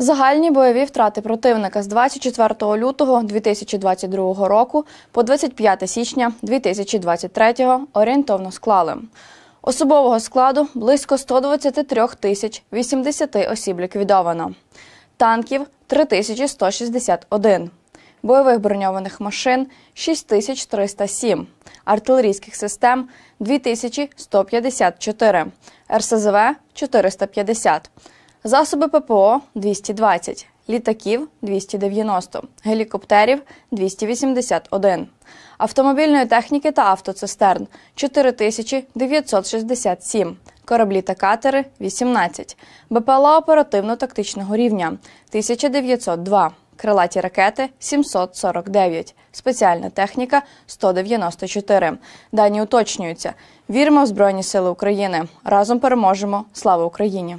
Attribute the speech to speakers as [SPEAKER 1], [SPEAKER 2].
[SPEAKER 1] Загальні бойові втрати противника з 24 лютого 2022 року по 25 січня 2023 орієнтовно склали. Особового складу близько 123 тисяч 80 осіб ліквідовано, танків 3161, бойових броньованих машин 6307, артилерійських систем 2154, РСЗВ 450 засоби ППО 220, літаків 290, гелікоптерів 281, автомобільної техніки та автоцистерн 4967, кораблі та катери 18, БПЛА оперативно-тактичного рівня 1902. Крилаті ракети 749, спеціальна техніка 194. Дані уточнюються. Віримо в Збройні Сили України. Разом переможемо. Слава Україні!